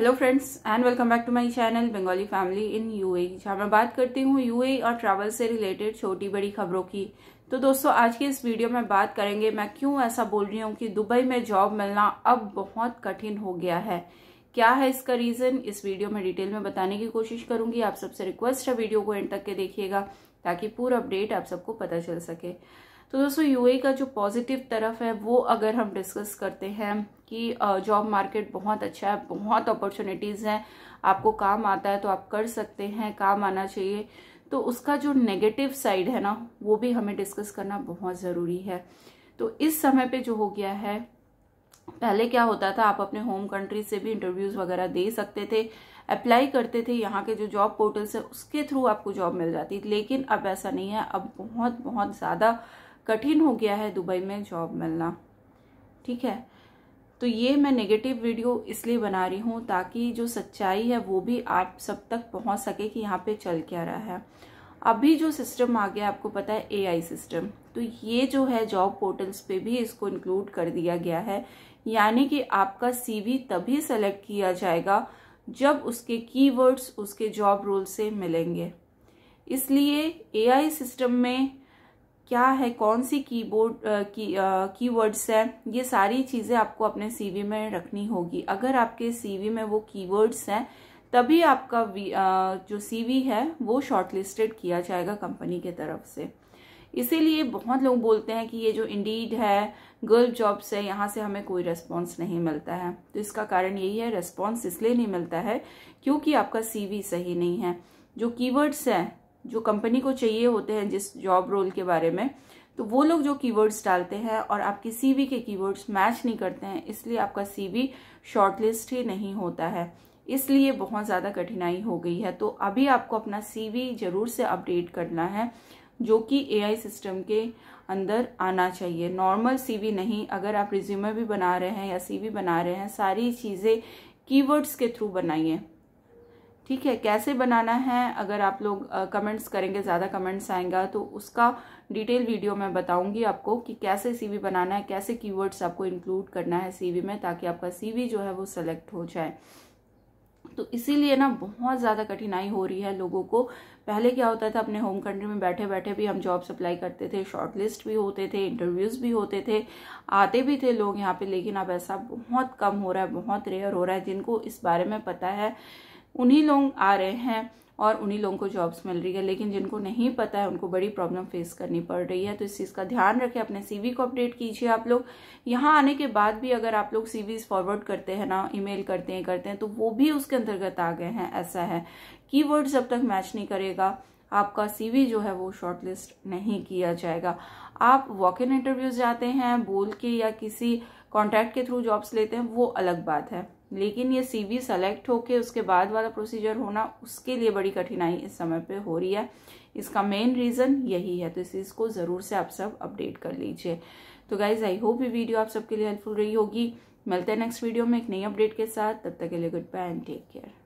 hello friends and welcome back to my channel Bengali family in UAE जहाँ मैं बात करती हूँ यूएई e और ट्रैवल से रिलेटेड छोटी बड़ी खबरों की तो दोस्तों आज की इस वीडियो में बात करेंगे मैं क्यों ऐसा बोल रही हूँ कि दुबई में जॉब मिलना अब बहुत कठिन हो गया है क्या है इसका रीज़न इस वीडियो में डिटेल में बताने की कोशिश करूंगी आप सबसे रिक्वेस्ट है वीडियो को एंड तक के देखिएगा ताकि पूरा अपडेट आप सबको पता चल सके तो दोस्तों यूए का जो पॉजिटिव तरफ है वो अगर हम डिस्कस करते हैं कि जॉब मार्केट बहुत अच्छा है बहुत अपॉर्चुनिटीज़ हैं आपको काम आता है तो आप कर सकते हैं काम आना चाहिए तो उसका जो नेगेटिव साइड है ना वो भी हमें डिस्कस करना बहुत ज़रूरी है तो इस समय पे जो हो गया है पहले क्या होता था आप अपने होम कंट्री से भी इंटरव्यूज़ वगैरह दे सकते थे अप्लाई करते थे यहाँ के जो जॉब पोर्टल्स है उसके थ्रू आपको जॉब मिल जाती लेकिन अब ऐसा नहीं है अब बहुत बहुत ज़्यादा कठिन हो गया है दुबई में जॉब मिलना ठीक है तो ये मैं नेगेटिव वीडियो इसलिए बना रही हूँ ताकि जो सच्चाई है वो भी आप सब तक पहुँच सके कि यहाँ पे चल क्या रहा है अभी जो सिस्टम आ गया आपको पता है एआई सिस्टम तो ये जो है जॉब पोर्टल्स पे भी इसको इंक्लूड कर दिया गया है यानी कि आपका सीवी तभी सेलेक्ट किया जाएगा जब उसके कीवर्ड्स उसके जॉब रोल से मिलेंगे इसलिए एआई सिस्टम में क्या है कौन सी कीबोर्ड की कीवर्ड्स है ये सारी चीज़ें आपको अपने सीवी में रखनी होगी अगर आपके सीवी में वो कीवर्ड्स हैं तभी आपका आ, जो सीवी है वो शॉर्टलिस्टेड किया जाएगा कंपनी के तरफ से इसीलिए बहुत लोग बोलते हैं कि ये जो इंडीड है गर्ल जॉब्स है यहाँ से हमें कोई रेस्पॉन्स नहीं मिलता है तो इसका कारण यही है रेस्पॉन्स इसलिए नहीं मिलता है क्योंकि आपका सीवी सही नहीं है जो कीवर्ड्स हैं जो कंपनी को चाहिए होते हैं जिस जॉब रोल के बारे में तो वो लोग जो कीवर्ड्स डालते हैं और आपकी सीवी के कीवर्ड्स मैच नहीं करते हैं इसलिए आपका सीवी शॉर्टलिस्ट ही नहीं होता है इसलिए बहुत ज़्यादा कठिनाई हो गई है तो अभी आपको अपना सीवी जरूर से अपडेट करना है जो कि एआई सिस्टम के अंदर आना चाहिए नॉर्मल सीवी नहीं अगर आप रिज्यूमे भी बना रहे हैं या सीवी बना रहे हैं सारी चीज़ें कीवर्ड्स के थ्रू बनाइए ठीक है कैसे बनाना है अगर आप लोग कमेंट्स करेंगे ज़्यादा कमेंट्स आएंगा तो उसका डिटेल वीडियो मैं बताऊंगी आपको कि कैसे सीवी बनाना है कैसे कीवर्ड्स आपको इंक्लूड करना है सीवी में ताकि आपका सीवी जो है वो सेलेक्ट हो जाए तो इसीलिए ना बहुत ज़्यादा कठिनाई हो रही है लोगों को पहले क्या होता था अपने होम कंट्री में बैठे बैठे भी हम जॉब्स अप्लाई करते थे शॉर्ट लिस्ट भी होते थे इंटरव्यूज़ भी होते थे आते भी थे लोग यहाँ पे लेकिन अब ऐसा बहुत कम हो रहा है बहुत रेयर हो रहा है जिनको इस बारे में पता है उन्हीं लोग आ रहे हैं और उन्हीं लोगों को जॉब्स मिल रही है लेकिन जिनको नहीं पता है उनको बड़ी प्रॉब्लम फेस करनी पड़ रही है तो इस चीज़ का ध्यान रखें अपने सीवी को अपडेट कीजिए आप लोग यहाँ आने के बाद भी अगर आप लोग सी फॉरवर्ड करते हैं ना ईमेल करते हैं करते हैं तो वो भी उसके अंतर्गत आ गए हैं ऐसा है की जब तक मैच नहीं करेगा आपका सीवी जो है वो शॉर्टलिस्ट नहीं किया जाएगा आप वॉक इन इंटरव्यूज जाते हैं बोल के या किसी कॉन्टैक्ट के थ्रू जॉब्स लेते हैं वो अलग बात है लेकिन ये सीवी सेलेक्ट होके उसके बाद वाला प्रोसीजर होना उसके लिए बड़ी कठिनाई इस समय पे हो रही है इसका मेन रीज़न यही है तो इस चीज़ को ज़रूर से आप सब अपडेट कर लीजिए तो गाइज आई होप ये वीडियो आप सबके लिए हेल्पफुल रही होगी मिलते हैं नेक्स्ट वीडियो में एक नई अपडेट के साथ तब तक के लिए good bye and take care